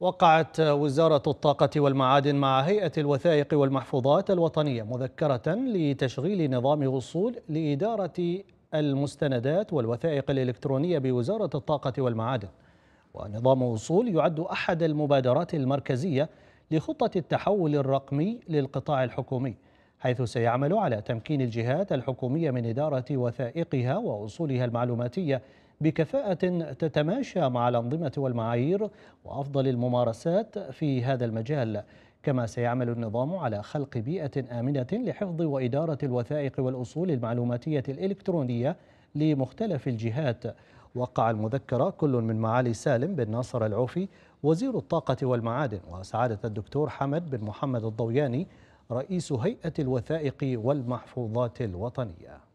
وقعت وزارة الطاقة والمعادن مع هيئة الوثائق والمحفوظات الوطنية مذكرة لتشغيل نظام وصول لإدارة المستندات والوثائق الإلكترونية بوزارة الطاقة والمعادن ونظام وصول يعد أحد المبادرات المركزية لخطة التحول الرقمي للقطاع الحكومي حيث سيعمل على تمكين الجهات الحكومية من إدارة وثائقها ووصولها المعلوماتية بكفاءة تتماشى مع الأنظمة والمعايير وأفضل الممارسات في هذا المجال كما سيعمل النظام على خلق بيئة آمنة لحفظ وإدارة الوثائق والأصول المعلوماتية الإلكترونية لمختلف الجهات وقع المذكرة كل من معالي سالم بن ناصر العوفي وزير الطاقة والمعادن وسعادة الدكتور حمد بن محمد الضوياني رئيس هيئة الوثائق والمحفوظات الوطنية